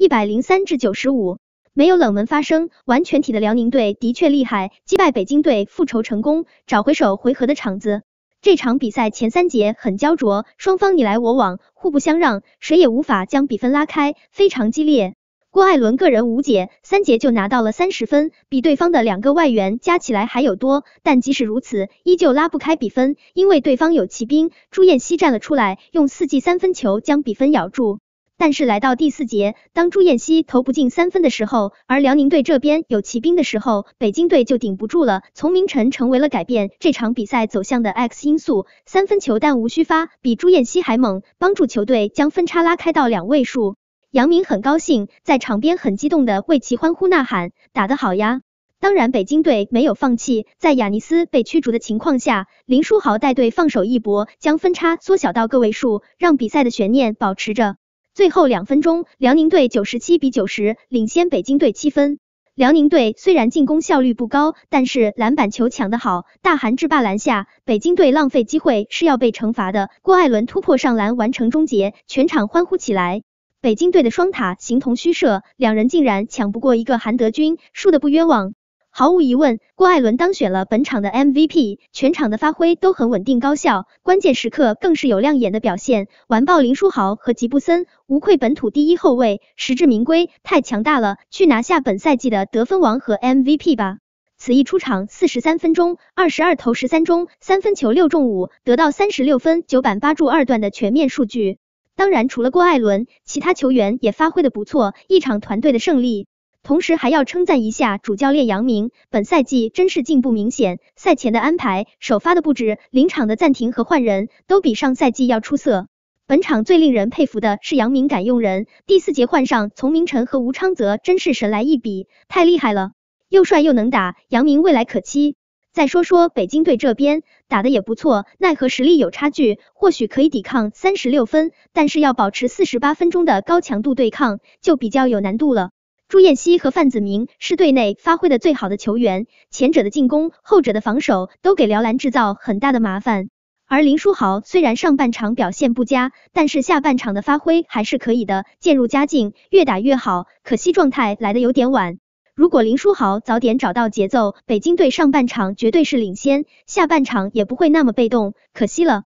一百零三至九十五，没有冷门发生。完全体的辽宁队的确厉害，击败北京队复仇成功，找回首回合的场子。这场比赛前三节很焦灼，双方你来我往，互不相让，谁也无法将比分拉开，非常激烈。郭艾伦个人无解，三节就拿到了三十分，比对方的两个外援加起来还有多。但即使如此，依旧拉不开比分，因为对方有骑兵朱彦希站了出来，用四记三分球将比分咬住。但是来到第四节，当朱彦西投不进三分的时候，而辽宁队这边有骑兵的时候，北京队就顶不住了。丛明晨成为了改变这场比赛走向的 X 因素，三分球弹无虚发，比朱彦西还猛，帮助球队将分差拉开到两位数。杨明很高兴，在场边很激动的为其欢呼呐喊，打得好呀！当然，北京队没有放弃，在亚尼斯被驱逐的情况下，林书豪带队放手一搏，将分差缩小到个位数，让比赛的悬念保持着。最后两分钟，辽宁队九十七比九十领先北京队七分。辽宁队虽然进攻效率不高，但是篮板球抢得好，大韩制霸篮下。北京队浪费机会是要被惩罚的。郭艾伦突破上篮完成终结，全场欢呼起来。北京队的双塔形同虚设，两人竟然抢不过一个韩德君，输得不冤枉。毫无疑问，郭艾伦当选了本场的 MVP，全场的发挥都很稳定高效，关键时刻更是有亮眼的表现，完爆林书豪和吉布森，无愧本土第一后卫，实至名归，太强大了！去拿下本赛季的得分王和 MVP 吧！此役出场四十三分钟，二十二投十三中，三分球六中五，得到三十六分、九板八助二断的全面数据。当然，除了郭艾伦，其他球员也发挥的不错，一场团队的胜利。同时还要称赞一下主教练杨明，本赛季真是进步明显。赛前的安排、首发的布置、临场的暂停和换人都比上赛季要出色。本场最令人佩服的是杨明敢用人，第四节换上丛明晨和吴昌泽，真是神来一笔，太厉害了！又帅又能打，杨明未来可期。再说说北京队这边，打的也不错，奈何实力有差距，或许可以抵抗三十六分，但是要保持四十八分钟的高强度对抗就比较有难度了。朱彦西和范子铭是队内发挥的最好的球员，前者的进攻，后者的防守都给辽篮制造很大的麻烦。而林书豪虽然上半场表现不佳，但是下半场的发挥还是可以的，渐入佳境，越打越好。可惜状态来的有点晚，如果林书豪早点找到节奏，北京队上半场绝对是领先，下半场也不会那么被动。可惜了。